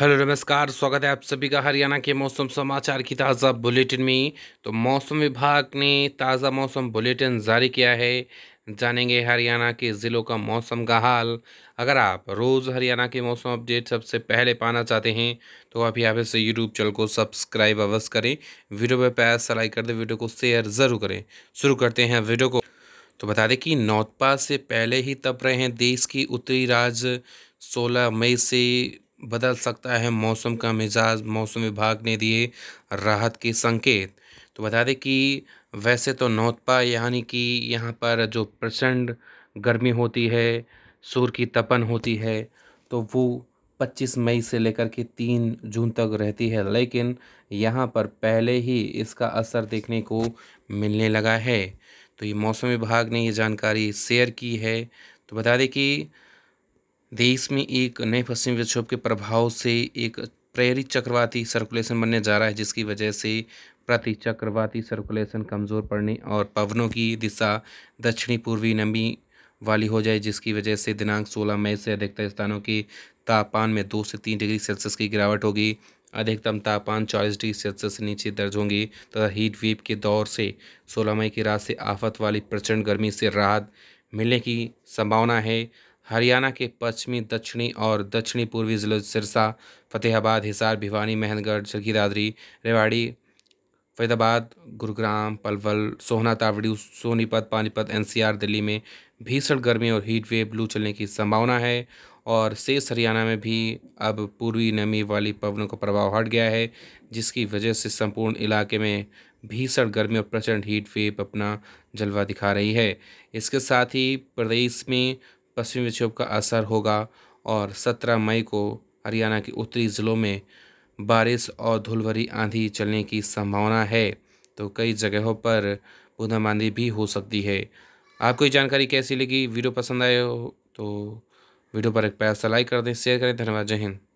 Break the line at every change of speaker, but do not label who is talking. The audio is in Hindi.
हेलो नमस्कार स्वागत है आप सभी का हरियाणा के मौसम समाचार की ताज़ा बुलेटिन में तो मौसम विभाग ने ताज़ा मौसम बुलेटिन जारी किया है जानेंगे हरियाणा के ज़िलों का मौसम का हाल अगर आप रोज़ हरियाणा के मौसम अपडेट सबसे पहले पाना चाहते हैं तो आप यहाँ पे से यूट्यूब चैनल को सब्सक्राइब अवश्य करें वीडियो पर पैस लाइक कर दें वीडियो को शेयर ज़रूर करें शुरू करते हैं वीडियो को तो बता दें कि नौतपा से पहले ही तप रहे हैं देश की उत्तरी राज्य सोलह मई से बदल सकता है मौसम का मिजाज मौसम विभाग ने दिए राहत के संकेत तो बता दें कि वैसे तो नौतपा यानी कि यहाँ पर जो प्रचंड गर्मी होती है सूर्य की तपन होती है तो वो 25 मई से लेकर के 3 जून तक रहती है लेकिन यहाँ पर पहले ही इसका असर देखने को मिलने लगा है तो ये मौसम विभाग ने ये जानकारी शेयर की है तो बता दें कि देश में एक नए पश्चिमी विक्षोभ के प्रभाव से एक प्रेरित चक्रवाती सर्कुलेशन बनने जा रहा है जिसकी वजह से प्रति चक्रवाती सर्कुलेशन कमज़ोर पड़ने और पवनों की दिशा दक्षिणी पूर्वी नमी वाली हो जाए जिसकी वजह से दिनांक 16 मई से अधिकतर स्थानों के तापमान में दो से तीन डिग्री सेल्सियस की गिरावट होगी अधिकतम तापमान चालीस डिग्री सेल्सियस से नीचे दर्ज होंगे तथा हीट वेव के दौर से 16 मई की रात से आफत वाली प्रचंड गर्मी से राहत मिलने की संभावना है हरियाणा के पश्चिमी दक्षिणी और दक्षिणी पूर्वी जिलों सिरसा फतेहाबाद हिसार भिवानी महनगढ़ दादरी रेवाड़ी फरीदाबाद गुरुग्राम पलवल सोहना तावड़ी सोनीपत पानीपत एनसीआर दिल्ली में भीषण गर्मी और हीट वेव लू चलने की संभावना है और शेष हरियाणा में भी अब पूर्वी नमी वाली पवनों का प्रभाव हट गया है जिसकी वजह से संपूर्ण इलाके में भीषण गर्मी और प्रचंड हीट वेव अपना जलवा दिखा रही है इसके साथ ही प्रदेश में पश्चिमी विक्षोभ का असर होगा और सत्रह मई को हरियाणा के उत्तरी ज़िलों में बारिश और धुलभरी आंधी चलने की संभावना है तो कई जगहों पर बूंदाबांदी भी हो सकती है आपको ये जानकारी कैसी लगी वीडियो पसंद आए हो तो वीडियो पर एक पैसा लाइक कर दें शेयर करें धन्यवाद जय हिंद